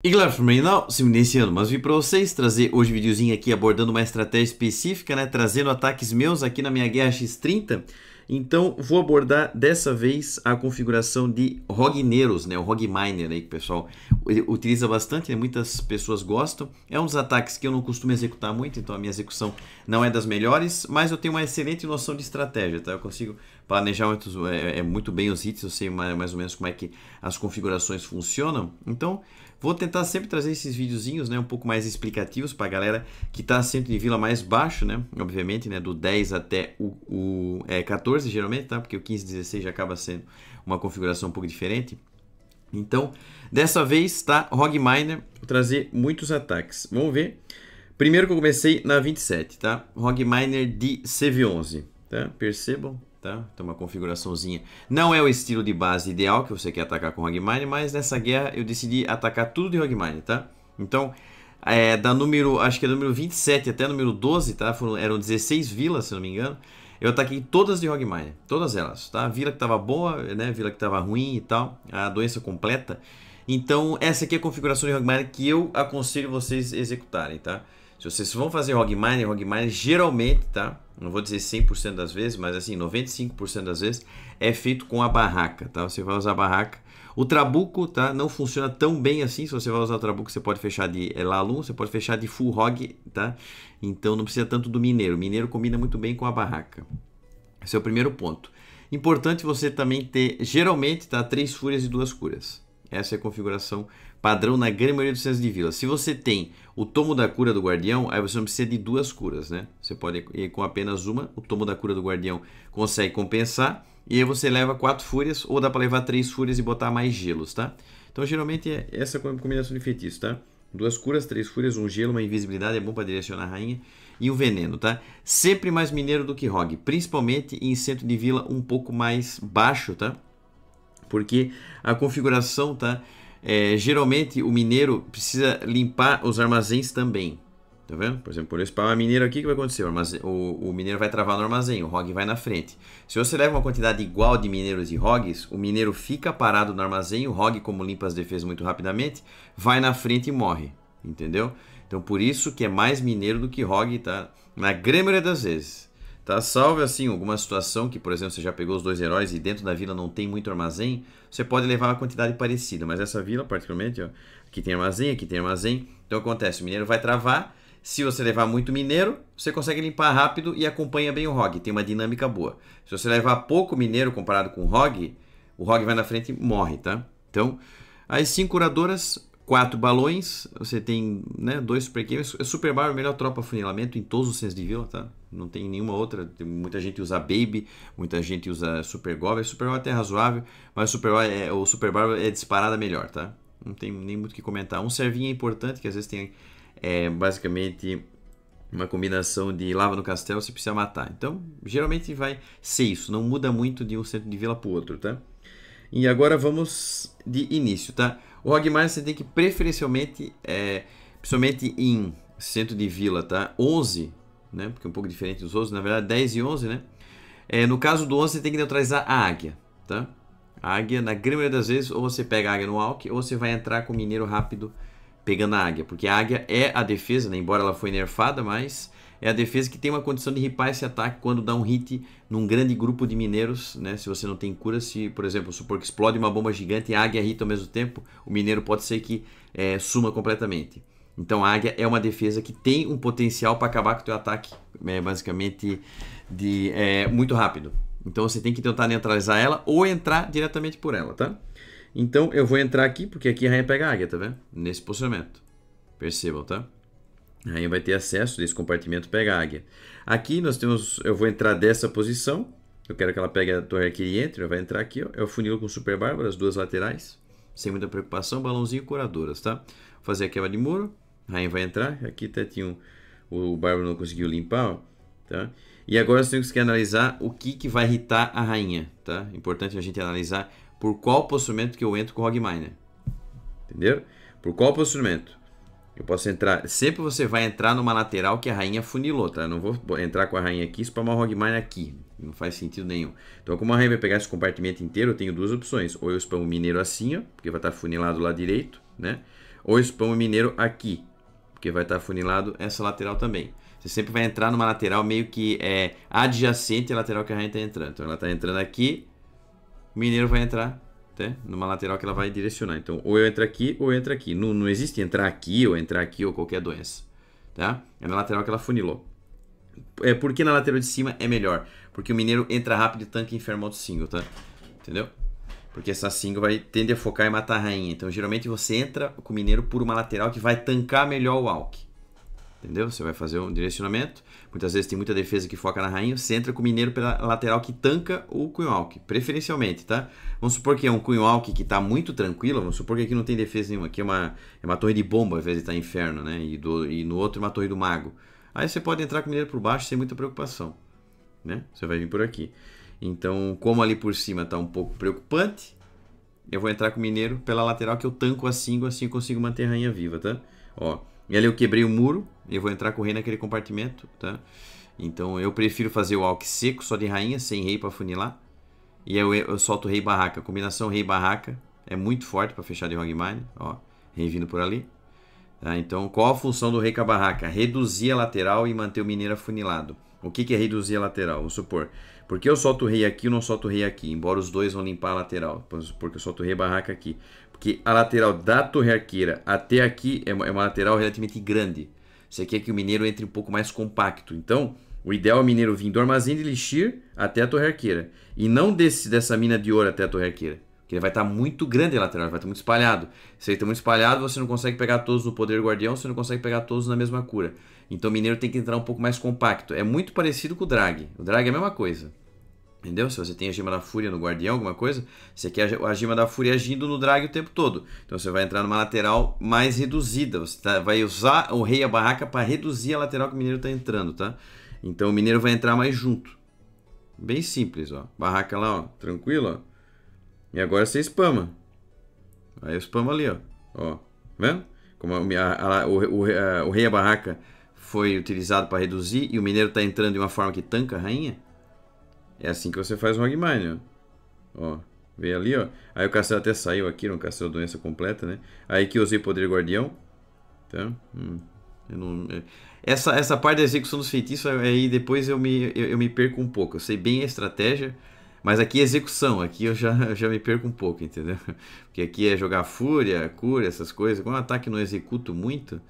E galera, from não se iniciando, mas vim para vocês trazer hoje um videozinho aqui abordando uma estratégia específica, né? Trazendo ataques meus aqui na minha Guerra X30. Então, vou abordar dessa vez a configuração de Rogneiros, né? O Rog Miner aí que o pessoal utiliza bastante, né? muitas pessoas gostam. É um dos ataques que eu não costumo executar muito, então a minha execução não é das melhores, mas eu tenho uma excelente noção de estratégia, tá? Eu consigo planejar muito, é, é, é muito bem os hits, eu sei mais, mais ou menos como é que as configurações funcionam. Então, Vou tentar sempre trazer esses videozinhos, né, um pouco mais explicativos para a galera que está sempre de vila mais baixo, né, obviamente, né, do 10 até o, o é, 14 geralmente, tá, porque o 15 16 já acaba sendo uma configuração um pouco diferente. Então, dessa vez, tá, Rog Miner trazer muitos ataques. Vamos ver. Primeiro que eu comecei na 27, tá, Rog Miner de CV11, tá, percebam Tá? Então uma configuraçãozinha. Não é o estilo de base ideal que você quer atacar com Hogmine, mas nessa guerra eu decidi atacar tudo de Hogmine, tá? Então, é, da número, acho que é número 27 até número 12, tá? Foram, eram 16 vilas, se não me engano. Eu ataquei todas de Hogmine, todas elas, tá? Vila que tava boa, né? Vila que tava ruim e tal, a doença completa. Então, essa aqui é a configuração de Hogmine que eu aconselho vocês executarem, tá? Se vocês vão fazer Rogue mine geralmente, tá? Não vou dizer 100% das vezes, mas assim, 95% das vezes é feito com a barraca, tá? Você vai usar a barraca. O trabuco, tá? Não funciona tão bem assim. Se você vai usar o trabuco, você pode fechar de é, lalum, você pode fechar de full hog, tá? Então não precisa tanto do mineiro. O mineiro combina muito bem com a barraca. Esse é o primeiro ponto. Importante você também ter, geralmente, tá? Três fúrias e duas curas. Essa é a configuração padrão na grande maioria dos centros de vila. Se você tem o tomo da cura do guardião, aí você não precisa de duas curas, né? Você pode ir com apenas uma, o tomo da cura do guardião consegue compensar, e aí você leva quatro fúrias, ou dá para levar três fúrias e botar mais gelos, tá? Então geralmente é essa combinação de feitiços, tá? Duas curas, três fúrias, um gelo, uma invisibilidade, é bom para direcionar a rainha. E o veneno, tá? Sempre mais mineiro do que rogue, principalmente em centro de vila um pouco mais baixo, tá? Porque a configuração, tá? É, geralmente o mineiro precisa limpar os armazéns também. Tá vendo? Por exemplo, por eu spamar é mineiro aqui, o que vai acontecer? O, armazém, o, o, mineiro vai travar no armazém, o hog vai na frente. Se você leva uma quantidade igual de mineiros e hogs, o mineiro fica parado no armazém, o hog, como limpa as defesas muito rapidamente, vai na frente e morre. Entendeu? Então por isso que é mais mineiro do que hog tá? Na grande maioria das vezes. Tá, salve assim alguma situação que, por exemplo, você já pegou os dois heróis e dentro da vila não tem muito armazém, você pode levar uma quantidade parecida, mas essa vila, particularmente, ó, aqui tem armazém, aqui tem armazém. Então acontece, o mineiro vai travar, se você levar muito mineiro, você consegue limpar rápido e acompanha bem o ROG, tem uma dinâmica boa. Se você levar pouco mineiro comparado com o ROG, o ROG vai na frente e morre, tá? Então, as 5 curadoras quatro balões, você tem né, dois super games. É Super Mario, melhor tropa funilamento em todos os centros de vila, tá? Não tem nenhuma outra. Tem, muita gente usa Baby, muita gente usa Super Gov. Super Mario é até é razoável, mas Super é, o Super Mario é disparada melhor, tá? Não tem nem muito o que comentar. Um servinho é importante, que às vezes tem é, basicamente uma combinação de lava no castelo, você precisa matar. Então, geralmente vai ser isso. Não muda muito de um centro de vila para outro, tá? E agora vamos de início, tá? O Hogmar você tem que preferencialmente, é, principalmente em centro de vila, tá? 11, né? Porque é um pouco diferente dos outros, na verdade 10 e 11, né? É, no caso do 11 você tem que neutralizar a águia, tá? A águia, na grande maioria das vezes, ou você pega a águia no alck, ou você vai entrar com o mineiro rápido pegando a águia. Porque a águia é a defesa, né? Embora ela foi nerfada, mas é a defesa que tem uma condição de ripar esse ataque quando dá um hit num grande grupo de mineiros, né? Se você não tem cura, se, por exemplo, supor que explode uma bomba gigante e a águia hit ao mesmo tempo, o mineiro pode ser que é, suma completamente. Então a águia é uma defesa que tem um potencial para acabar com o teu ataque, é, basicamente, de é, muito rápido. Então você tem que tentar neutralizar ela ou entrar diretamente por ela, tá? Então eu vou entrar aqui, porque aqui a rainha pega a águia, tá vendo? Nesse posicionamento. Percebam, tá? A rainha vai ter acesso desse compartimento pega a águia. Aqui nós temos, eu vou entrar dessa posição. Eu quero que ela pegue a torre aqui e entre. Ela vai entrar aqui, ó. É o funil com super bárbara, as duas laterais. Sem muita preocupação, balãozinho curadoras, tá? Vou fazer a quebra de muro. A rainha vai entrar. Aqui até tinha um, o bárbaro não conseguiu limpar, ó. Tá? E agora nós temos que analisar o que, que vai irritar a rainha, tá? Importante a gente analisar por qual posicionamento que eu entro com o Miner, Entendeu? Por qual posicionamento? Eu posso entrar... Sempre você vai entrar numa lateral que a rainha funilou, tá? Eu não vou entrar com a rainha aqui e spamar o Hogmine aqui. Não faz sentido nenhum. Então, como a rainha vai pegar esse compartimento inteiro, eu tenho duas opções. Ou eu spamo o mineiro assim, ó, porque vai estar tá funilado lá direito, né? Ou eu spamo o mineiro aqui, porque vai estar tá funilado essa lateral também. Você sempre vai entrar numa lateral meio que é adjacente à lateral que a rainha está entrando. Então, ela está entrando aqui, o mineiro vai entrar numa lateral que ela vai direcionar. Então, ou eu entro aqui ou eu entro aqui. Não, não existe entrar aqui ou entrar aqui ou qualquer doença, tá? É na lateral que ela funilou. É porque na lateral de cima é melhor, porque o mineiro entra rápido e tanca enfermo do single, tá? Entendeu? Porque essa single vai tender a focar e matar a rainha. Então, geralmente você entra com o mineiro por uma lateral que vai tancar melhor o alck. Entendeu? Você vai fazer um direcionamento. Muitas vezes tem muita defesa que foca na rainha. Você entra com o mineiro pela lateral que tanca o Queen preferencialmente, tá? Vamos supor que é um Queen que está muito tranquilo. Vamos supor que aqui não tem defesa nenhuma. Aqui é uma, é uma torre de bomba, ao invés de estar tá inferno, né? E, do, e no outro é uma torre do mago. Aí você pode entrar com o mineiro por baixo sem muita preocupação, né? Você vai vir por aqui. Então, como ali por cima está um pouco preocupante, eu vou entrar com o mineiro pela lateral que eu tanco a assim, 5, assim eu consigo manter a rainha viva, tá? Ó. E ali eu quebrei o muro e vou entrar com o rei naquele compartimento, tá? Então eu prefiro fazer o alck seco, só de rainha, sem rei para funilar. E eu, eu solto rei barraca. combinação rei barraca é muito forte para fechar de Hogmine. Ó, rei vindo por ali. Tá? Então qual a função do rei com a barraca? Reduzir a lateral e manter o mineiro afunilado. O que, que é reduzir a lateral? Vamos supor, porque eu solto o rei aqui, eu não solto o rei aqui, embora os dois vão limpar a lateral, porque eu solto o rei barraca aqui. Porque a lateral da torre arqueira até aqui é uma, é uma lateral relativamente grande. Você quer é que o mineiro entre um pouco mais compacto. Então, o ideal é o mineiro vir do armazém de lixir até a torre arqueira. E não desse, dessa mina de ouro até a torre arqueira. Porque ele vai estar tá muito grande a lateral, vai estar muito espalhado. Se ele está muito espalhado, você não consegue pegar todos no poder guardião, você não consegue pegar todos na mesma cura. Então o mineiro tem que entrar um pouco mais compacto. É muito parecido com o drag. O drag é a mesma coisa. Entendeu? Se você tem a gema da fúria no guardião, alguma coisa, você quer a gema da fúria agindo no drag o tempo todo. Então você vai entrar numa lateral mais reduzida. Você tá, vai usar o rei e a barraca para reduzir a lateral que o mineiro está entrando, tá? Então o mineiro vai entrar mais junto. Bem simples, ó. Barraca lá, ó. Tranquilo, ó. E agora você spama. Aí eu spama ali, ó. Ó. Tá vendo? Como a, a, a, o, o, o rei e a barraca foi utilizado para reduzir e o mineiro está entrando de uma forma que tanca a rainha? É assim que você faz um Hogmine, ó. ó. Veio ali, ó. Aí o castelo até saiu aqui, não castelo doença completa, né? Aí que usei poder guardião. Tá? Hum. Não... É, essa, essa parte da execução dos feitiços, aí depois eu me, eu, eu, me perco um pouco. Eu sei bem a estratégia, mas aqui é execução. Aqui eu já, eu já me perco um pouco, entendeu? Porque aqui é jogar fúria, cura, essas coisas. Como um ataque não executo muito,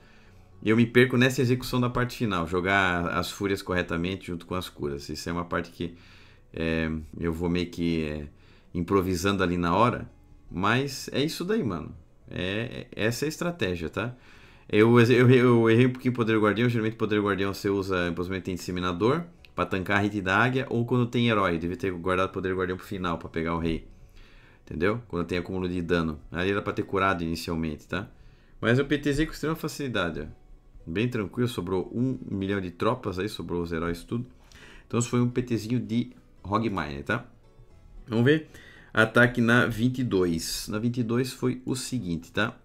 eu me perco nessa execução da parte final, jogar as fúrias corretamente junto com as curas. Isso é uma parte que é, eu vou meio que é, improvisando ali na hora. Mas é isso daí, mano. É, é essa é a estratégia, tá? Eu, eu, eu errei um pouquinho poder guardião. Geralmente poder guardião você usa simplesmente tem disseminador para tancar a hit da águia ou quando tem herói. deve devia ter guardado poder guardião pro final para pegar o rei. Entendeu? Quando tem acúmulo de dano. Ali era para ter curado inicialmente, tá? Mas eu PTZ é com extrema facilidade, ó bem tranquilo, sobrou um milhão de tropas aí, sobrou os heróis tudo. Então isso foi um PTzinho de Hogmine, tá? Vamos ver. Ataque na 22. Na 22 foi o seguinte, tá?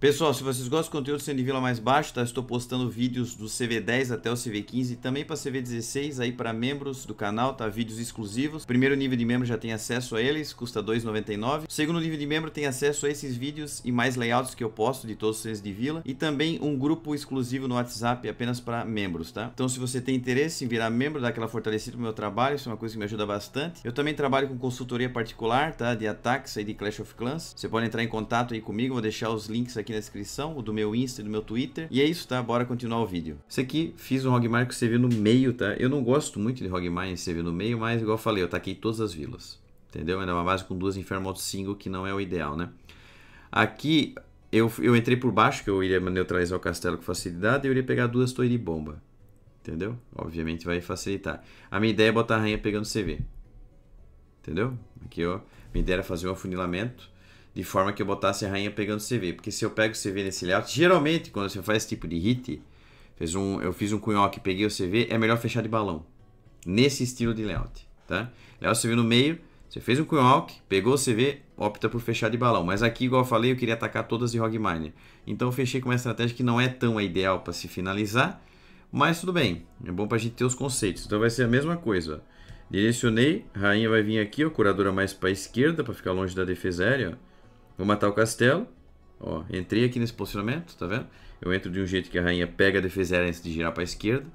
Pessoal, se vocês gostam do conteúdo sendo vila mais baixo, tá? Estou postando vídeos do CV10 até o CV15 e também para CV16 aí para membros do canal, tá? Vídeos exclusivos. Primeiro nível de membro já tem acesso a eles, custa 2,99. Segundo nível de membro tem acesso a esses vídeos e mais layouts que eu posto de todos os de vila e também um grupo exclusivo no WhatsApp apenas para membros, tá? Então se você tem interesse em virar membro, dá aquela fortalecida pro meu trabalho, isso é uma coisa que me ajuda bastante. Eu também trabalho com consultoria particular, tá? De ataques aí de Clash of Clans. Você pode entrar em contato aí comigo, vou deixar os links aqui aqui na descrição, o do meu Insta e do meu Twitter. E é isso, tá? Bora continuar o vídeo. Esse aqui, fiz um que você CV no meio, tá? Eu não gosto muito de Hogmar em CV no meio, mas igual eu falei, eu taquei todas as vilas. Entendeu? Ainda uma base com duas Infernal single, que não é o ideal, né? Aqui, eu, eu entrei por baixo, que eu iria neutralizar o castelo com facilidade, e eu iria pegar duas torres de bomba. Entendeu? Obviamente vai facilitar. A minha ideia é botar a rainha pegando CV. Entendeu? Aqui, ó. Minha ideia era fazer um afunilamento de forma que eu botasse a rainha pegando CV. Porque se eu pego o CV nesse layout, geralmente quando você faz esse tipo de hit, fez um, eu fiz um cunhoque, peguei o CV, é melhor fechar de balão. Nesse estilo de layout, tá? Layout CV no meio, você fez um cunhoque, pegou o CV, opta por fechar de balão. Mas aqui, igual eu falei, eu queria atacar todas de Hogminer. Então eu fechei com uma estratégia que não é tão ideal para se finalizar, mas tudo bem, é bom para a gente ter os conceitos. Então vai ser a mesma coisa, ó. Direcionei, rainha vai vir aqui, ó, curadora mais para a esquerda, para ficar longe da defesa aérea, ó. Vou matar o castelo. Ó, entrei aqui nesse posicionamento, tá vendo? Eu entro de um jeito que a rainha pega a defesa antes de girar para a esquerda.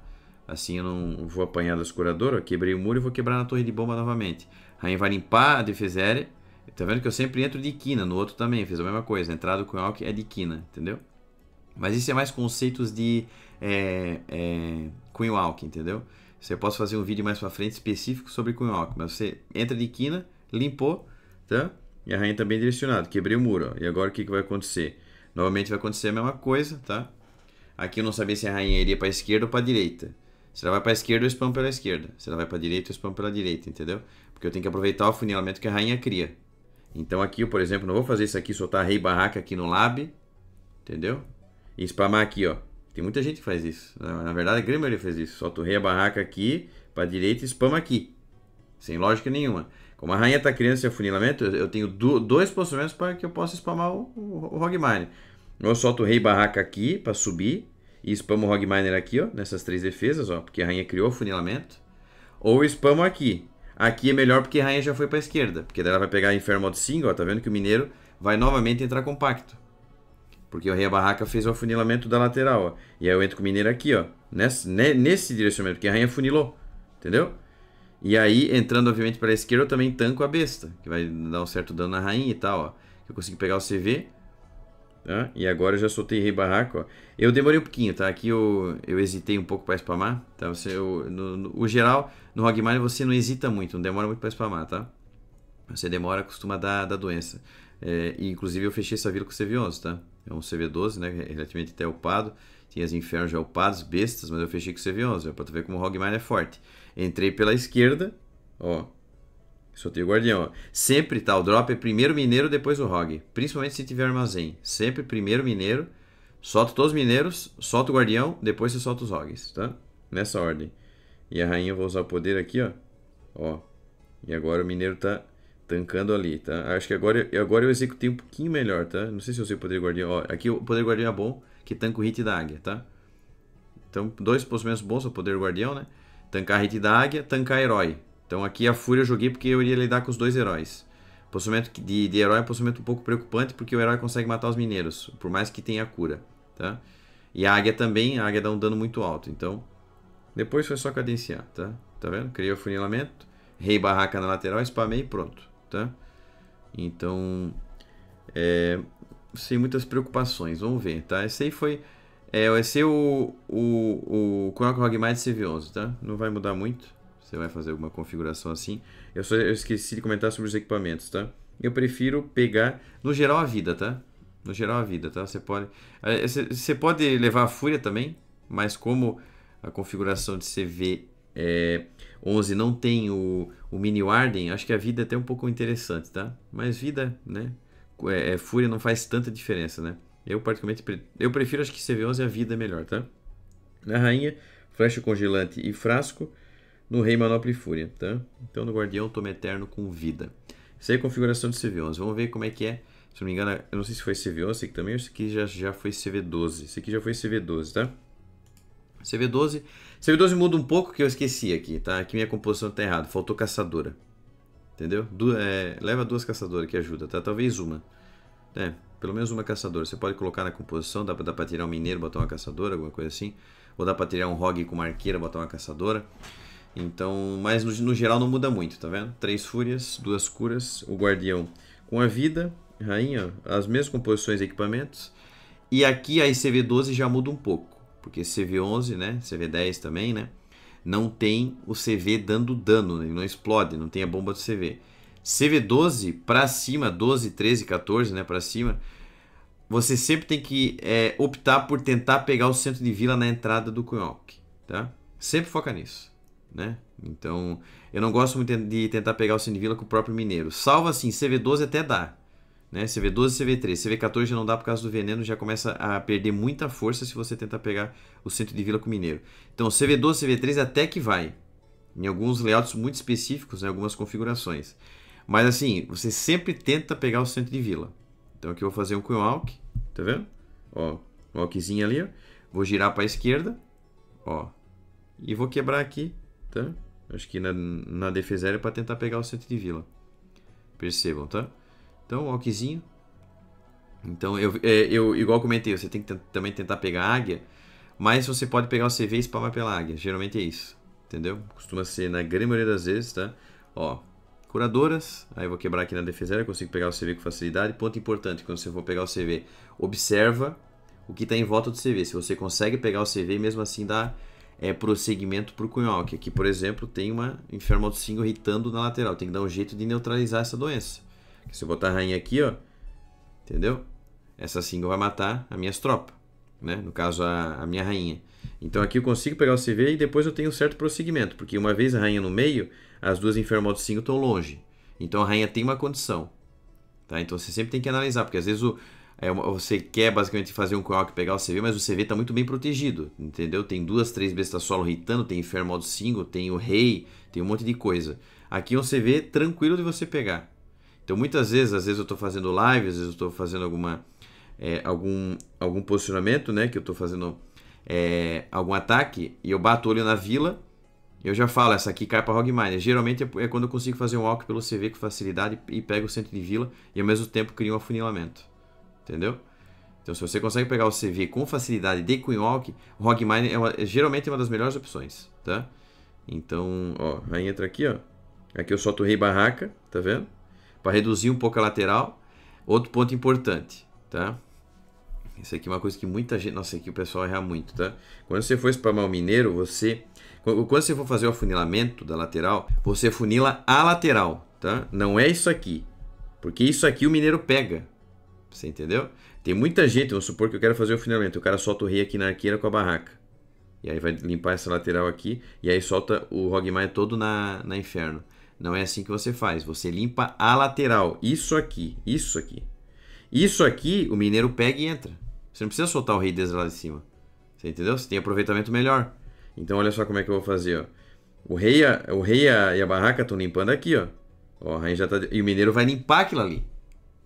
Assim eu não vou apanhar das curadoras. Quebrei o muro e vou quebrar na torre de bomba novamente. A rainha vai limpar a defesa aérea. Tá vendo que eu sempre entro de quina. No outro também, fez a mesma coisa. Entrada com o é de quina, entendeu? Mas isso é mais conceitos de é, é, Queen Walk, entendeu? Você posso fazer um vídeo mais pra frente específico sobre Queen Walk. Mas você entra de quina, limpou, tá? E a rainha está bem direcionada. Quebrei o muro, ó. E agora o que, que vai acontecer? Novamente vai acontecer a mesma coisa, tá? Aqui eu não sabia se a rainha iria a esquerda ou a direita. Se ela vai a esquerda, eu spam pela esquerda. Se ela vai a direita, eu spam pela direita, entendeu? Porque eu tenho que aproveitar o funilamento que a rainha cria. Então aqui, eu, por exemplo, não vou fazer isso aqui, soltar rei barraca aqui no lab, entendeu? E spamar aqui, ó. Tem muita gente que faz isso. Na verdade, a maioria fez isso. Solta o rei a barraca aqui, para direita e spama aqui. Sem lógica nenhuma. Como a rainha está criando esse afunilamento, eu tenho dois posicionamentos para que eu possa spamar o, o, o Hogmine. Eu solto o rei barraca aqui para subir e spamo o Hogminer aqui, ó, nessas três defesas, ó, porque a rainha criou o afunilamento. Ou eu spamo aqui. Aqui é melhor porque a rainha já foi para a esquerda, porque daí ela vai pegar Inferno Mode Single, ó, tá vendo que o mineiro vai novamente entrar compacto. Porque o rei barraca fez o afunilamento da lateral, ó. E aí eu entro com o mineiro aqui, ó, nesse, nesse direcionamento, porque a rainha funilou, entendeu? E aí, entrando obviamente para a esquerda, eu também tanco a besta, que vai dar um certo dano na rainha e tal, ó. Eu consigo pegar o CV, tá? Né? E agora eu já soltei rei barraco, ó. Eu demorei um pouquinho, tá? Aqui eu, eu hesitei um pouco para spamar, tá? Você, eu, no, no, o geral, no Hogmine você não hesita muito, não demora muito para spamar, tá? Você demora, costuma dar, dar doença. É, e, inclusive eu fechei essa vila com o CV11, tá? é um CV12, né, relativamente até upado. tinha as infernos gelpados, bestas, mas eu fechei com CV11, para tu ver como o Hogmine é forte. Entrei pela esquerda, ó, soltei o guardião, ó. sempre tá, o drop é primeiro mineiro, depois o Hog, principalmente se tiver armazém, sempre primeiro mineiro, solta todos os mineiros, solta o guardião, depois você solta os Hogs, tá? Nessa ordem. E a rainha eu vou usar o poder aqui, ó, ó, e agora o mineiro tá Tancando ali, tá? Acho que agora, agora eu executei um pouquinho melhor, tá? Não sei se eu usei o poder guardião. Ó, aqui o poder guardião é bom, que tanca o hit da águia, tá? Então, dois posicionamentos bons, o poder guardião, né? Tancar hit da águia, tancar herói. Então aqui a fúria eu joguei porque eu iria lidar com os dois heróis. Posicionamento de, de herói é um posicionamento um pouco preocupante porque o herói consegue matar os mineiros, por mais que tenha cura, tá? E a águia também, a águia dá um dano muito alto, então... Depois foi só cadenciar, tá? Tá vendo? Criei o funilamento, rei barraca na lateral, spamei e pronto tá? Então, é, sem muitas preocupações, vamos ver, tá? Esse aí foi, é, esse é o, o, o mais de CV11, tá? Não vai mudar muito, você vai fazer alguma configuração assim. Eu só eu esqueci de comentar sobre os equipamentos, tá? Eu prefiro pegar, no geral, a vida, tá? No geral, a vida, tá? Você pode, você é, é, pode levar a fúria também, mas como a configuração de CV é, 11 não tem o, o Mini Warden, acho que a vida é até um pouco interessante, tá? Mas vida, né? É, é, fúria não faz tanta diferença, né? Eu particularmente pre... eu prefiro acho que CV11 é a vida é melhor, tá? Na rainha, flecha congelante e frasco. No rei, manopla e fúria, tá? Então no guardião, toma eterno com vida. Isso aí é a configuração de CV11. Vamos ver como é que é. Se não me engano, eu não sei se foi CV11 esse aqui também ou se aqui já, já foi CV12. Esse aqui já foi CV12, tá? CV12 CV12 muda um pouco que eu esqueci aqui, tá? Que minha composição tá errada. Faltou caçadora. Entendeu? Du é, leva duas caçadoras que ajuda, tá? Talvez uma. É, pelo menos uma caçadora. Você pode colocar na composição, dá pra, dá pra tirar um mineiro, botar uma caçadora, alguma coisa assim. Ou dá pra tirar um rogue com uma arqueira, botar uma caçadora. Então, mas no, no geral não muda muito, tá vendo? Três fúrias, duas curas, o guardião com a vida, rainha, as mesmas composições e equipamentos. E aqui a ICV12 já muda um pouco porque CV11, né, CV10 também, né, não tem o CV dando dano, né? ele não explode, não tem a bomba do CV. CV12 para cima, 12, 13, 14, né, para cima, você sempre tem que é, optar por tentar pegar o centro de vila na entrada do Kunhok, tá? Sempre foca nisso, né? Então, eu não gosto muito de tentar pegar o centro de vila com o próprio mineiro. Salvo assim, CV12 até dá, né? CV12 e CV3. CV14 já não dá por causa do veneno, já começa a perder muita força se você tentar pegar o centro de Vila com Mineiro. Então, CV12 CV3 até que vai. Em alguns layouts muito específicos, em né? algumas configurações. Mas assim, você sempre tenta pegar o centro de Vila. Então aqui eu vou fazer um Queen Walk, tá vendo? Ó, walkzinho ali, ó. Vou girar para a esquerda, ó. E vou quebrar aqui, tá? Acho que na, na defesa aérea para tentar pegar o centro de Vila. Percebam, tá? Então, orczinho. Então, eu, é, eu igual comentei, você tem que também tentar pegar águia, mas você pode pegar o CV e spamar pela águia. Geralmente é isso, entendeu? Costuma ser na grande maioria das vezes, tá? Ó, curadoras, aí eu vou quebrar aqui na defesa Eu consigo pegar o CV com facilidade. Ponto importante, quando você for pegar o CV, observa o que está em volta do CV. Se você consegue pegar o CV, mesmo assim dá é, prosseguimento para o Kunhal, que aqui, por exemplo, tem uma Enfermo 5 irritando na lateral. Tem que dar um jeito de neutralizar essa doença. Se eu botar a rainha aqui, ó, entendeu? Essa single vai matar as minhas tropas, né? No caso, a, a minha rainha. Então aqui eu consigo pegar o CV e depois eu tenho um certo prosseguimento, porque uma vez a rainha no meio, as duas enfermos de 5 estão longe. Então a rainha tem uma condição, tá? Então você sempre tem que analisar, porque às vezes o, é, você quer basicamente fazer um que pegar o CV, mas o CV está muito bem protegido, entendeu? Tem duas, três bestas solo reitando, tem Inferno Modo 5, tem o Rei, tem um monte de coisa. Aqui é um CV tranquilo de você pegar, então, muitas vezes, às vezes eu estou fazendo live, às vezes eu estou fazendo alguma, é, algum, algum posicionamento, né? Que eu estou fazendo é, algum ataque e eu bato o olho na vila, eu já falo, essa aqui cai para Hogmine. Geralmente é, é quando eu consigo fazer um walk pelo CV com facilidade e pego o centro de vila e ao mesmo tempo crio um afunilamento. Entendeu? Então, se você consegue pegar o CV com facilidade de Queen Walk, Hogmine é, uma, é geralmente é uma das melhores opções, tá? Então, ó, aí entra aqui, ó. Aqui eu solto o Rei Barraca, tá vendo? para reduzir um pouco a lateral. Outro ponto importante, tá? Isso aqui é uma coisa que muita gente. Nossa, aqui o pessoal erra muito, tá? Quando você for espalmar o mineiro, você. Quando você for fazer o afunilamento da lateral, você funila a lateral, tá? Não é isso aqui. Porque isso aqui o mineiro pega. Você entendeu? Tem muita gente, vamos supor que eu quero fazer o afunilamento. O cara solta o rei aqui na arqueira com a barraca. E aí vai limpar essa lateral aqui. E aí solta o Rogmaia todo na, na inferno. Não é assim que você faz. Você limpa a lateral. Isso aqui, isso aqui. Isso aqui, o mineiro pega e entra. Você não precisa soltar o rei desde lá de cima. Você entendeu? Você tem aproveitamento melhor. Então olha só como é que eu vou fazer, ó. O rei, o rei e a barraca estão limpando aqui, ó. ó a rainha já tá... E o mineiro vai limpar aquilo ali.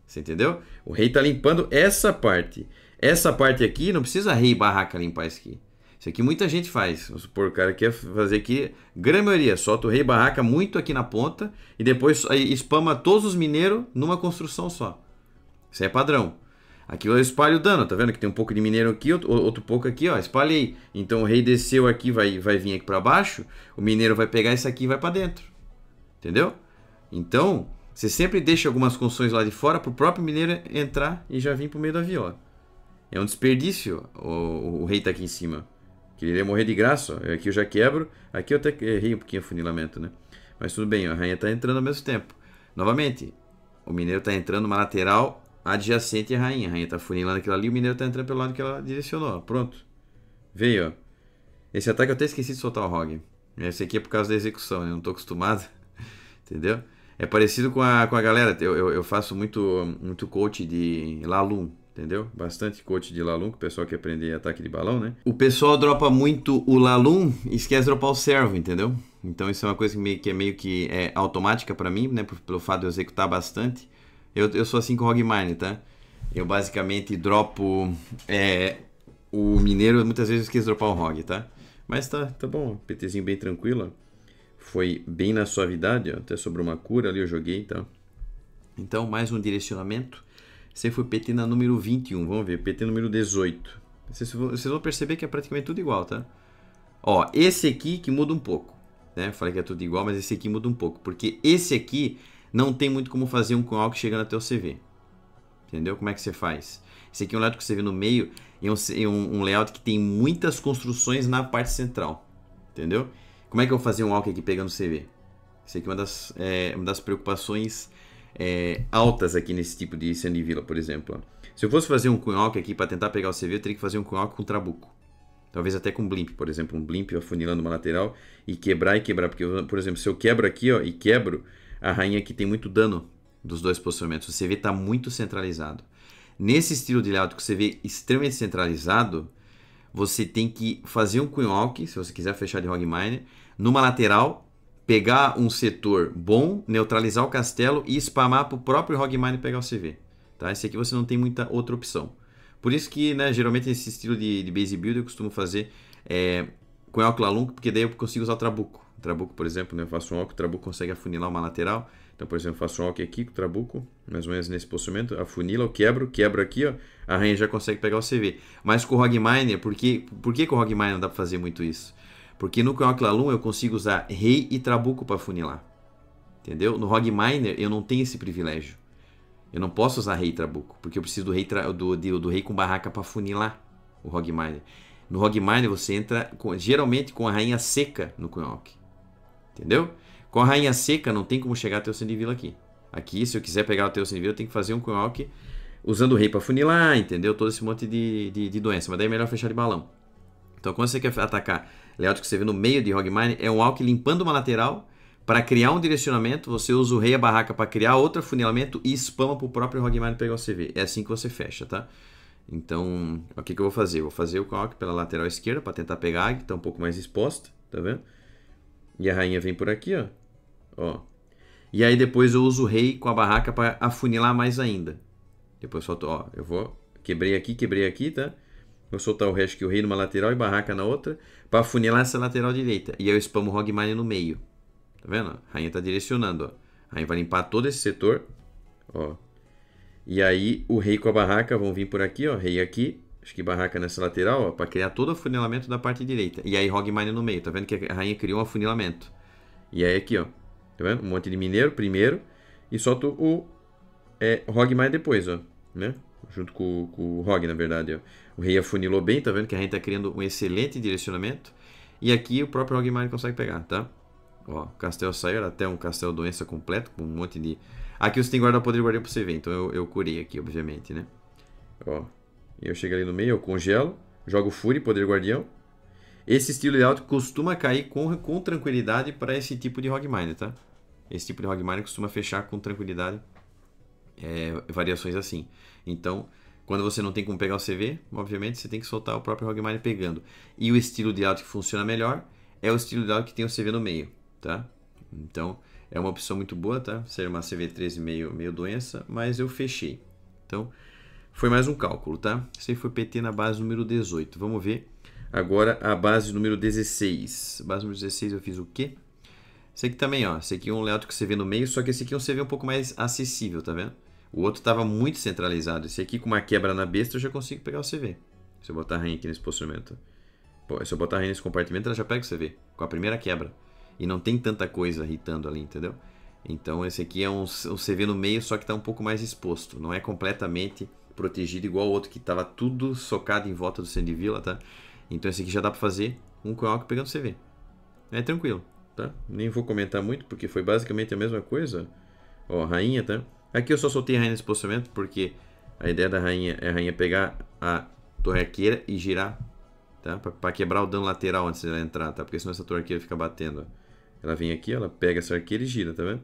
Você entendeu? O rei está limpando essa parte. Essa parte aqui, não precisa rei e barraca limpar isso aqui. Isso aqui muita gente faz. Vamos supor, o cara quer fazer aqui, grande maioria, solta o rei barraca muito aqui na ponta e depois aí, espama todos os mineiros numa construção só. Isso é padrão. Aqui eu espalho o dano, tá vendo que tem um pouco de mineiro aqui, outro, outro pouco aqui, ó, espalhei. Então o rei desceu aqui, vai, vai vir aqui para baixo, o mineiro vai pegar isso aqui e vai para dentro. Entendeu? Então, você sempre deixa algumas construções lá de fora pro próprio mineiro entrar e já vir pro meio da viola. É um desperdício o, o, o rei tá aqui em cima. Queria morrer de graça, ó. aqui eu já quebro. Aqui eu até errei um pouquinho o funilamento, né? Mas tudo bem, a rainha está entrando ao mesmo tempo. Novamente, o mineiro está entrando uma lateral adjacente à rainha. A rainha está funilando aquilo ali, o mineiro está entrando pelo lado que ela direcionou. Pronto. Veio, ó. Esse ataque eu até esqueci de soltar o Rog. Esse aqui é por causa da execução, né? Eu não estou acostumado. Entendeu? É parecido com a, com a galera. Eu, eu, eu, faço muito, muito coach de Lalum entendeu? Bastante coach de Lalum, que o pessoal que aprende ataque de balão, né? O pessoal dropa muito o Lalum e esquece de dropar o servo, entendeu? Então isso é uma coisa que, meio que é meio que é automática para mim, né? Pelo fato de eu executar bastante. Eu, eu sou assim com o Hogmine, tá? Eu basicamente dropo é, o mineiro, muitas vezes eu esqueço de dropar o Hog, tá? Mas tá, tá bom, PTzinho bem tranquilo. Foi bem na suavidade, ó. até sobre uma cura ali eu joguei, então. Então mais um direcionamento você foi PT na número 21. Vamos ver, PT número 18. Vocês vão, perceber que é praticamente tudo igual, tá? Ó, esse aqui que muda um pouco. Né? Falei que é tudo igual, mas esse aqui muda um pouco. Porque esse aqui não tem muito como fazer um com que chegando até o CV. Entendeu? Como é que você faz? Esse aqui é um layout que você vê no meio e é um, um, um, layout que tem muitas construções na parte central. Entendeu? Como é que eu vou fazer um walk aqui pegando o CV? Isso aqui é uma das, é, uma das preocupações é, altas aqui nesse tipo de Sandy Villa, por exemplo. Se eu fosse fazer um cunhoque aqui para tentar pegar o CV, eu teria que fazer um cunhoque com trabuco. Talvez até com blimp, por exemplo, um blimp afunilando uma lateral e quebrar e quebrar. Porque, por exemplo, se eu quebro aqui ó, e quebro, a rainha aqui tem muito dano dos dois posicionamentos. O CV está muito centralizado. Nesse estilo de layout que você vê extremamente centralizado, você tem que fazer um cunhoque, se você quiser fechar de hogmine, numa lateral pegar um setor bom, neutralizar o castelo e spamar para o próprio Hogmine pegar o CV. Tá? Esse aqui você não tem muita outra opção. Por isso que, né, geralmente esse estilo de, de base build eu costumo fazer é, com Elclalum, porque daí eu consigo usar o Trabuco. O trabuco, por exemplo, né, eu faço um Alck, o Trabuco consegue afunilar uma lateral. Então, por exemplo, faço um Alck aqui com o Trabuco, mais ou menos nesse posicionamento, afunila, eu quebro, quebro aqui, ó, a rainha já consegue pegar o CV. Mas com o Hogminer, por que, por que com o Hogminer não dá para fazer muito isso? Porque no Clock Lalum eu consigo usar rei e trabuco para funilar. Entendeu? No Rog Miner eu não tenho esse privilégio. Eu não posso usar rei e trabuco, porque eu preciso do rei, do, do, do, rei com barraca para funilar o Rog Miner. No Rog Miner você entra com, geralmente com a rainha seca no Kunhok. Entendeu? Com a rainha seca não tem como chegar até o Sandivila aqui. Aqui, se eu quiser pegar o teu Sandivila, eu tenho que fazer um Kunhok usando o rei para funilar, entendeu? Todo esse monte de, de, de doença. Mas daí é melhor fechar de balão. Então quando você quer atacar é layout que você vê no meio de Hogmine, é um walk limpando uma lateral para criar um direcionamento, você usa o rei a barraca para criar outro funilamento e spama para o próprio Hogmine pegar o CV. É assim que você fecha, tá? Então, o que, que eu vou fazer? vou fazer o walk pela lateral esquerda para tentar pegar a águia, que está um pouco mais exposta, tá vendo? E a rainha vem por aqui, ó. ó. E aí depois eu uso o rei com a barraca para afunilar mais ainda. Depois solto, ó, eu vou, quebrei aqui, quebrei aqui, tá? Vou soltar o resto que o rei numa lateral e barraca na outra. Para funilar essa lateral direita. E aí eu spamo o Hogmine no meio. Tá vendo? A rainha tá direcionando, ó. A rainha vai limpar todo esse setor. Ó. E aí o rei com a barraca vão vir por aqui, ó. Rei aqui. Acho que barraca nessa lateral, ó. Pra criar todo o funilamento da parte direita. E aí Hogmine no meio. Tá vendo que a rainha criou um afunilamento. E aí aqui, ó. Tá vendo? Um monte de mineiro primeiro. E solto o é, Hogmine depois, ó. Né? junto com, com o Rog, na verdade. O rei afunilou bem, tá vendo que a gente tá criando um excelente direcionamento. E aqui o próprio Hogmine consegue pegar, tá? Ó, o castelo saiu, era até um castelo doença completo, com um monte de... Aqui você tem guarda-poder guardião pra você ver, então eu, eu curei aqui, obviamente, né? Ó, eu chego ali no meio, eu congelo, jogo Fury, poder guardião. Esse estilo de layout costuma cair com, com tranquilidade para esse tipo de Hogmine, tá? Esse tipo de Hogmine costuma fechar com tranquilidade é, variações assim. Então, quando você não tem como pegar o CV, obviamente você tem que soltar o próprio Hogmire pegando. E o estilo de áudio que funciona melhor é o estilo de áudio que tem o CV no meio, tá? Então, é uma opção muito boa, tá? Ser uma CV13 meio, meio doença, mas eu fechei. Então, foi mais um cálculo, tá? aí foi PT na base número 18. Vamos ver agora a base número 16. Base número 16 eu fiz o quê? Esse aqui também, ó. Esse aqui é um layout que você vê no meio, só que esse aqui é um CV um pouco mais acessível, tá vendo? O outro estava muito centralizado. Esse aqui com uma quebra na besta eu já consigo pegar o CV. Se eu botar a rainha aqui nesse posicionamento. Se eu botar a rainha nesse compartimento, ela já pega o CV. Com a primeira quebra. E não tem tanta coisa irritando ali, entendeu? Então esse aqui é um, um CV no meio, só que está um pouco mais exposto. Não é completamente protegido igual o outro que estava tudo socado em volta do Sandy Villa, tá? Então esse aqui já dá para fazer um Coyote pegando CV. É tranquilo, tá? Nem vou comentar muito porque foi basicamente a mesma coisa. Ó, rainha, tá? Aqui eu só soltei a rainha nesse posicionamento, porque a ideia da rainha é a rainha pegar a torre arqueira e girar, tá? Pra, pra quebrar o dano lateral antes dela entrar, tá? Porque senão essa torre arqueira fica batendo, ó. Ela vem aqui, ela pega essa arqueira e gira, tá vendo?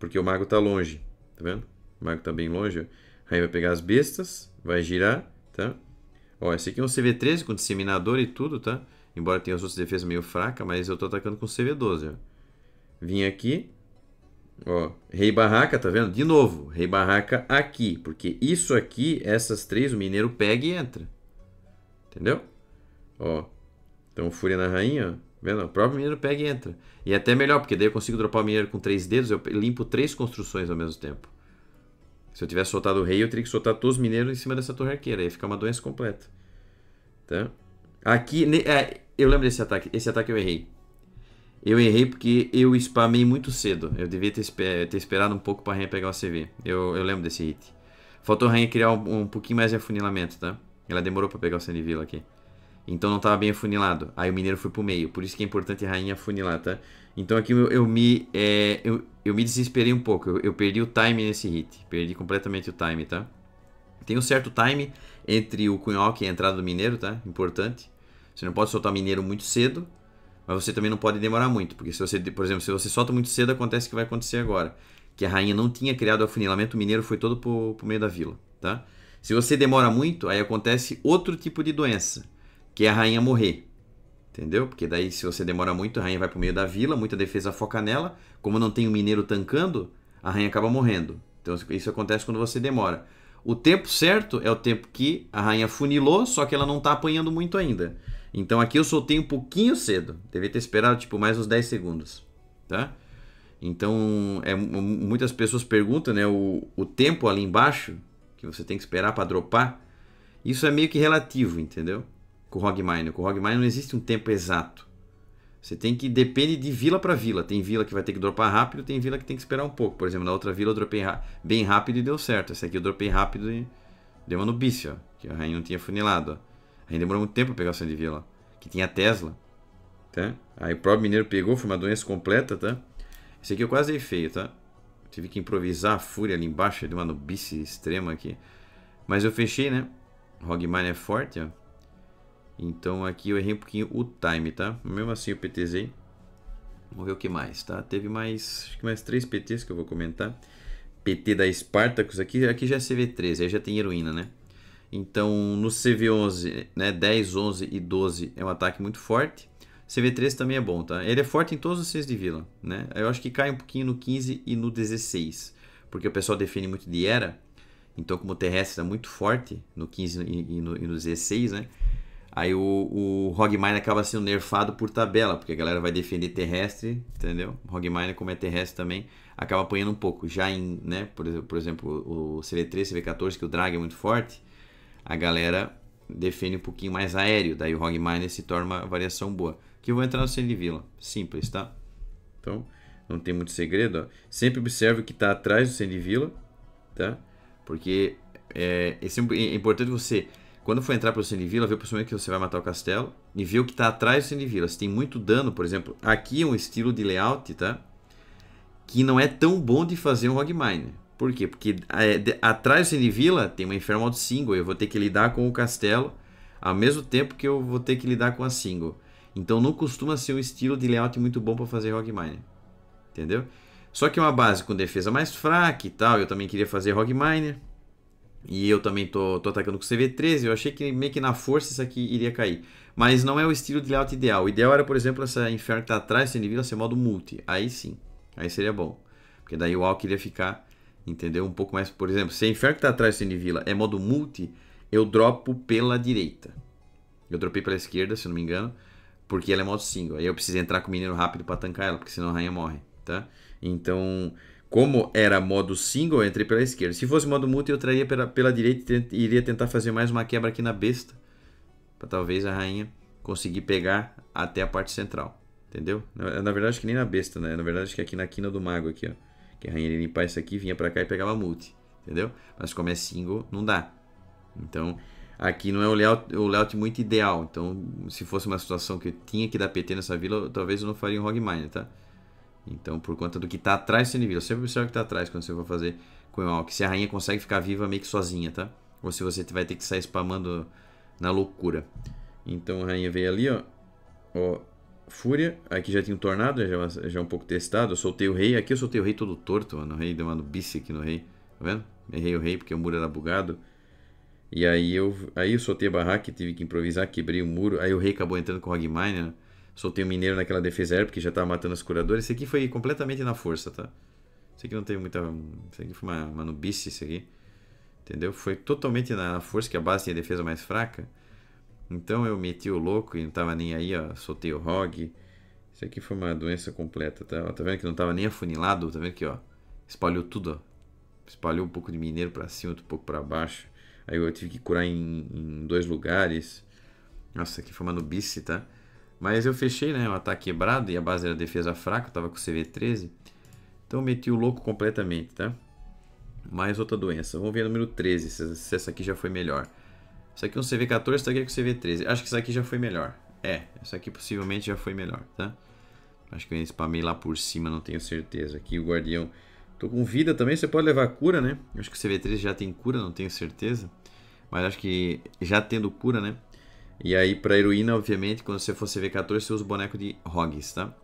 Porque o mago tá longe, tá vendo? O mago tá bem longe, ó. A rainha vai pegar as bestas, vai girar, tá? Ó, esse aqui é um CV13 com disseminador e tudo, tá? Embora tenha as outras defesas meio fraca, mas eu tô atacando com CV12, ó. Vim aqui, Ó, rei barraca, tá vendo? De novo, rei barraca aqui, porque isso aqui, essas três, o mineiro pega e entra. Entendeu? Ó, então fúria na rainha, ó. Tá vendo? O próprio mineiro pega e entra. E é até melhor, porque daí eu consigo dropar o mineiro com três dedos, eu limpo três construções ao mesmo tempo. Se eu tivesse soltado o rei, eu teria que soltar todos os mineiros em cima dessa torre arqueira. Ia ficar uma doença completa. Tá? Aqui, é, eu lembro desse ataque. Esse ataque eu errei. Eu errei porque eu spamei muito cedo. Eu devia ter, ter esperado um pouco para rainha pegar o CV. Eu, eu, lembro desse hit. Faltou a rainha criar um, um pouquinho mais de afunilamento, tá? Ela demorou para pegar o Sandville aqui. Então não estava bem afunilado. Aí o mineiro foi pro meio. Por isso que é importante a rainha afunilar, tá? Então aqui eu, eu me é, eu, eu me desesperei um pouco. Eu, eu, perdi o time nesse hit. Perdi completamente o time, tá? Tem um certo time entre o Cunhoque e é a entrada do mineiro, tá? Importante. Você não pode soltar mineiro muito cedo mas você também não pode demorar muito, porque se você, por exemplo, se você solta muito cedo, acontece o que vai acontecer agora. Que a rainha não tinha criado o afunilamento, o mineiro foi todo pro, pro meio da vila, tá? Se você demora muito, aí acontece outro tipo de doença, que é a rainha morrer. Entendeu? Porque daí, se você demora muito, a rainha vai pro meio da vila, muita defesa foca nela. Como não tem o mineiro tancando, a rainha acaba morrendo. Então, isso acontece quando você demora. O tempo certo é o tempo que a rainha funilou, só que ela não está apanhando muito ainda. Então aqui eu soltei um pouquinho cedo. Devia ter esperado tipo mais uns 10 segundos, tá? Então, é, muitas pessoas perguntam, né, o, o tempo ali embaixo que você tem que esperar para dropar, isso é meio que relativo, entendeu? Com o Hogmine, com o Hogmine não existe um tempo exato. Você tem que depende de vila para vila. Tem vila que vai ter que dropar rápido, tem vila que tem que esperar um pouco. Por exemplo, na outra vila eu dropei bem rápido e deu certo. Essa aqui eu dropei rápido e deu uma nubícia, ó, que a rainha não tinha funilado, ó. Aí demorou muito tempo pra pegar o Sandivia lá. Que tinha Tesla. Tá? Aí o próprio mineiro pegou, foi uma doença completa, tá? Esse aqui eu quase dei feio, tá? Tive que improvisar a fúria ali embaixo, de uma nubice extrema aqui. Mas eu fechei, né? Rogmine é forte, ó. Então aqui eu errei um pouquinho o time, tá? Mesmo assim eu PTZ. Vamos ver o que mais, tá? Teve mais, acho que mais três PTs que eu vou comentar. PT da Spartacus, aqui, aqui já é CV13, aí já tem heroína, né? Então, no CV11, né, 10, 11 e 12 é um ataque muito forte. CV3 também é bom, tá? Ele é forte em todos os 6 de vila, né? Eu acho que cai um pouquinho no 15 e no 16, porque o pessoal defende muito de era. Então, como o terrestre é muito forte no 15 e no, e no 16, né? Aí o, o acaba sendo nerfado por tabela, porque a galera vai defender terrestre, entendeu? Hogmine, como é terrestre também, acaba apanhando um pouco. Já em, né, por, por exemplo, o CV3, CV14, que o drag é muito forte, a galera defende um pouquinho mais aéreo, daí o Hogminer se torna uma variação boa. Que eu vou entrar no Sandvilla, simples, tá? Então, não tem muito segredo, ó. Sempre observe o que está atrás do Sandvilla, tá? Porque é, é, é, importante você, quando for entrar para o Sandvilla, ver principalmente que você vai matar o castelo e ver o que está atrás do Sandvilla. Se tem muito dano, por exemplo, aqui é um estilo de layout, tá? Que não é tão bom de fazer um Hogminer. Por quê? Porque é, de, atrás do Cinevila tem uma Infernal de Single. Eu vou ter que lidar com o castelo ao mesmo tempo que eu vou ter que lidar com a Single. Então não costuma ser um estilo de layout muito bom para fazer Rockmine. Entendeu? Só que é uma base com defesa mais fraca e tal. Eu também queria fazer miner E eu também tô, tô atacando com CV13. Eu achei que meio que na força isso aqui iria cair. Mas não é o estilo de layout ideal. O ideal era, por exemplo, essa Inferno que tá atrás, esse nível ser modo multi. Aí sim. Aí seria bom. Porque daí o Alck iria ficar entendeu? Um pouco mais, por exemplo, se a é Inferno que tá atrás do Cinevila é modo multi, eu dropo pela direita. Eu dropei pela esquerda, se eu não me engano, porque ela é modo single. Aí eu preciso entrar com o mineiro rápido para tancar ela, porque senão a rainha morre, tá? Então, como era modo single, eu entrei pela esquerda. Se fosse modo multi, eu traria pela, pela direita e iria tentar fazer mais uma quebra aqui na besta, para talvez a rainha conseguir pegar até a parte central, entendeu? Na, na verdade, acho que nem na besta, né? Na verdade, acho que é aqui na quina do mago aqui, ó. Que a rainha ia limpar isso aqui, vinha para cá e pegava multi, entendeu? Mas como é single, não dá. Então, aqui não é o layout, o layout muito ideal. Então, se fosse uma situação que eu tinha que dar PT nessa vila, eu, talvez eu não faria um Rogue Mine, tá? Então, por conta do que está atrás desse nível. Sempre observa o que está atrás quando você for fazer com o Que se a rainha consegue ficar viva meio que sozinha, tá? Ou se você vai ter que sair spamando na loucura. Então, a rainha veio ali, ó. Ó, Fúria, aqui já tinha um Tornado, né, já, já é um pouco testado. Eu soltei o Rei, aqui eu soltei o Rei todo torto, mano. O Rei deu uma no bice aqui no Rei, tá vendo? Errei o Rei porque o muro era bugado. E aí eu, aí eu soltei a barraca, tive que improvisar, quebrei o muro. Aí o Rei acabou entrando com o Hogmine, né? Soltei o Mineiro naquela defesa aérea porque já tava matando os curadores. Esse aqui foi completamente na força, tá? Isso aqui não teve muita... Isso aqui foi uma, uma nubice, isso aqui. Entendeu? Foi totalmente na, na força que a base tinha defesa mais fraca. Então eu meti o louco e não tava nem aí, ó, soltei o ROG. Isso aqui foi uma doença completa, tá? Ó, tá vendo que não tava nem afunilado, tá vendo aqui, ó? Espalhou tudo, ó. Espalhou um pouco de mineiro para cima, outro pouco para baixo. Aí eu tive que curar em, em dois lugares. Nossa, aqui foi uma nubice, tá? Mas eu fechei, né? O ataque quebrado e a base era defesa fraca, eu tava com CV13. Então eu meti o louco completamente, tá? Mais outra doença. Vamos ver a número 13, se essa aqui já foi melhor. Isso aqui é um CV14, isso aqui é um CV13. Acho que isso aqui já foi melhor. É, isso aqui possivelmente já foi melhor, tá? Acho que eu spamei lá por cima, não tenho certeza. Aqui o guardião. Tô com vida também, você pode levar cura, né? Acho que o CV13 já tem cura, não tenho certeza. Mas acho que já tendo cura, né? E aí para heroína, obviamente, quando você for CV14, você usa o boneco de Hogs, tá?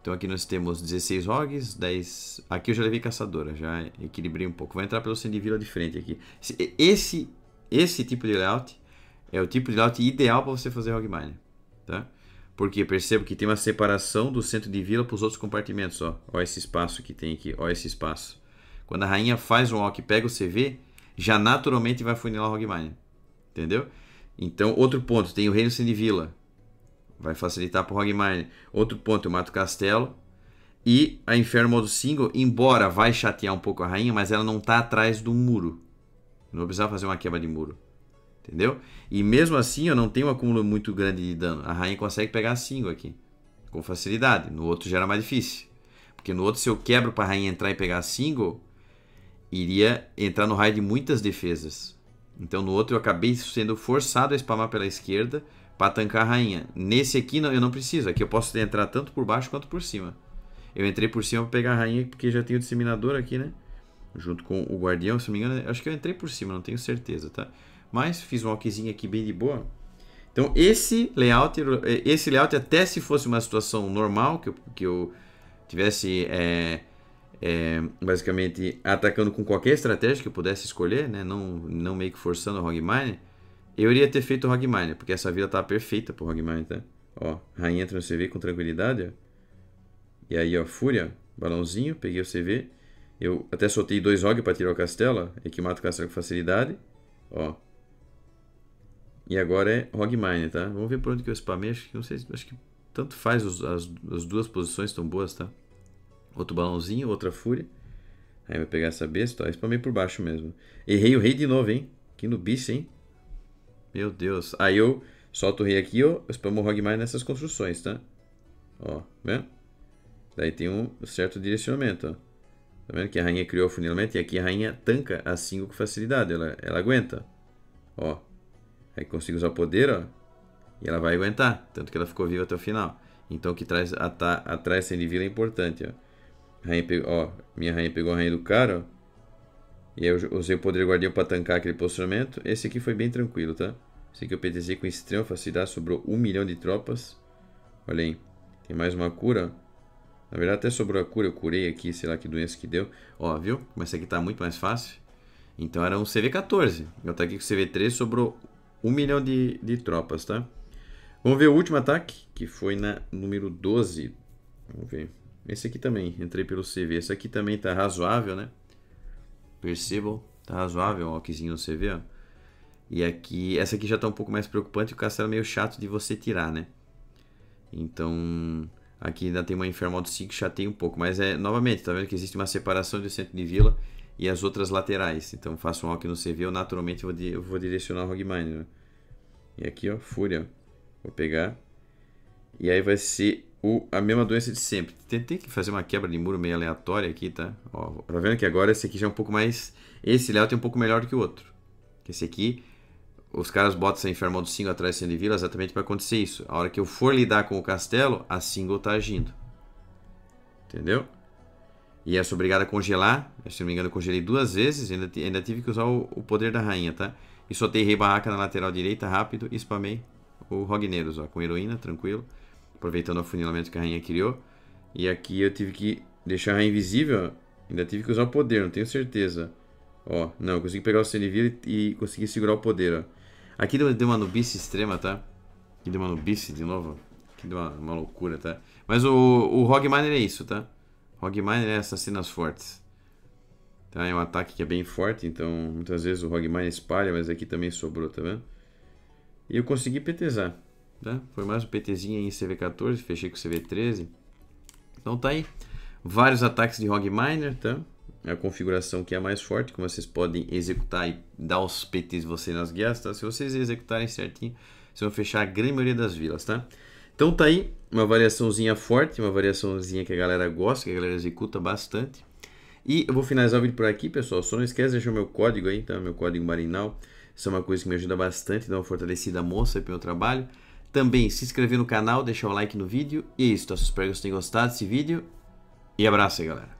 Então aqui nós temos 16 Hogs, 10... Aqui eu já levei caçadora, já equilibrei um pouco. Vou entrar pelo centro de vila de frente aqui. Esse esse tipo de layout é o tipo de layout ideal para você fazer Hogmine, tá? Porque percebo que tem uma separação do centro de vila para os outros compartimentos, ó. Ó esse espaço que tem aqui, ó esse espaço. Quando a rainha faz um walk e pega o CV, já naturalmente vai funilar Hogmine, entendeu? Então, outro ponto, tem o reino sem vila. Vai facilitar para o Hogmine. Outro ponto, o mato castelo. E a Inferno Modo Single, embora vai chatear um pouco a rainha, mas ela não está atrás do muro. Não vou precisar fazer uma quebra de muro. Entendeu? E mesmo assim eu não tenho um acúmulo muito grande de dano. A rainha consegue pegar 5 aqui. Com facilidade. No outro já era mais difícil. Porque no outro se eu quebro pra rainha entrar e pegar single iria entrar no raio de muitas defesas. Então no outro eu acabei sendo forçado a spamar pela esquerda para tancar a rainha. Nesse aqui não, eu não preciso. Aqui eu posso entrar tanto por baixo quanto por cima. Eu entrei por cima para pegar a rainha porque já tenho o disseminador aqui, né? junto com o guardião, se não me engano, acho que eu entrei por cima, não tenho certeza, tá? Mas fiz um walkzinho aqui bem de boa. Então esse layout, esse layout até se fosse uma situação normal, que eu, que eu tivesse é, é, basicamente atacando com qualquer estratégia que eu pudesse escolher, né? não, não meio que forçando o Hogmine, eu iria ter feito o Hogmine, porque essa vida tá perfeita pro Hogmine, tá? Ó, rainha entra no CV com tranquilidade, ó. E aí, ó, fúria, balãozinho, peguei o CV, eu até soltei dois Og para tirar o castelo, ó, que mata o castelo com facilidade. Ó. E agora é Rogue Mine, tá? Vamos ver por onde que eu spamei, acho que não sei, acho que tanto faz, os, as, as duas posições estão boas, tá? Outro balãozinho, outra fúria. Aí vai pegar essa besta, ó, eu spamei por baixo mesmo. Errei o rei de novo, hein? Que no bis hein? Meu Deus. Aí eu solto o rei aqui, ó, eu spamo o Rogue Mine nessas construções, tá? Ó, vendo? Daí tem um certo direcionamento, ó. Tá vendo que a rainha criou o funilamento? E aqui a rainha tanca a assim 5 com facilidade. Ela, ela aguenta. Ó. Aí consigo usar o poder, ó. E ela vai aguentar. Tanto que ela ficou viva até o final. Então o que traz atrás essa endivila é importante, ó. Rainha pegou, ó. Minha rainha pegou a rainha do cara, ó. E aí eu usei o poder guardião para tancar aquele posicionamento. Esse aqui foi bem tranquilo, tá? Esse aqui eu PTZ com extrema facilidade. Sobrou um milhão de tropas. Olha aí. Tem mais uma cura, ó. Na verdade até sobrou a cura, eu curei aqui, sei lá que doença que deu. Ó, viu? mas essa aqui tá muito mais fácil. Então era um CV14. Eu tô aqui com CV3, sobrou um milhão de, de tropas, tá? Vamos ver o último ataque, que foi na número 12. Vamos ver. Esse aqui também, entrei pelo CV. Esse aqui também tá razoável, né? Percebam, tá razoável o alquezinho no CV, ó. E aqui, essa aqui já tá um pouco mais preocupante, o castelo é meio chato de você tirar, né? Então, Aqui ainda tem uma Infernal do que chateia um pouco. Mas é, novamente, tá vendo que existe uma separação do centro de vila e as outras laterais. Então faço um aqui no CV, eu naturalmente vou, eu vou direcionar o miner. Né? E aqui, ó, Fúria. Vou pegar. E aí vai ser o, a mesma doença de sempre. Tentei fazer uma quebra de muro meio aleatória aqui, tá? Ó, tá vendo que agora esse aqui já é um pouco mais... Esse layout é um pouco melhor do que o outro. Esse aqui os caras botam essa Infernal do Single atrás de Sandville exatamente para acontecer isso. A hora que eu for lidar com o castelo, a Single tá agindo. Entendeu? E essa obrigado a congelar. Se não me engano, eu congelei duas vezes. Ainda, ainda tive que usar o, o, poder da rainha, tá? E soltei rei barraca na lateral direita, rápido. E spamei o Rogneiros, ó. Com heroína, tranquilo. Aproveitando o afunilamento que a rainha criou. E aqui eu tive que deixar a rainha invisível. Ainda tive que usar o poder, não tenho certeza. Ó, não, consegui pegar o Senivir e, e consegui segurar o poder, ó. Aqui deu, deu uma nubice extrema, tá? Aqui deu uma nubice de novo. Aqui deu uma, uma loucura, tá? Mas o, o Miner é isso, tá? Miner é assassinas fortes. Tá? É um ataque que é bem forte, então muitas vezes o Miner espalha, mas aqui também sobrou, tá vendo? E eu consegui PTzar, tá? Foi mais um PTzinho aí em CV14, fechei com CV13. Então tá aí. Vários ataques de Miner, tá? É a configuração que é a mais forte, que vocês podem executar e dar os PTs você nas guias, tá? Se vocês executarem certinho, vocês vão fechar a grande maioria das vilas, tá? Então tá aí uma variaçãozinha forte, uma variaçãozinha que a galera gosta, que a galera executa bastante. E eu vou finalizar o vídeo por aqui, pessoal. Só não esquece de deixar o meu código aí, tá? Meu código marinal. Isso é uma coisa que me ajuda bastante, dá uma fortalecida moça pro meu trabalho. Também se inscrever no canal, deixar o like no vídeo. E é isso, tá? espero que vocês tenham gostado desse vídeo. E abraço aí, galera.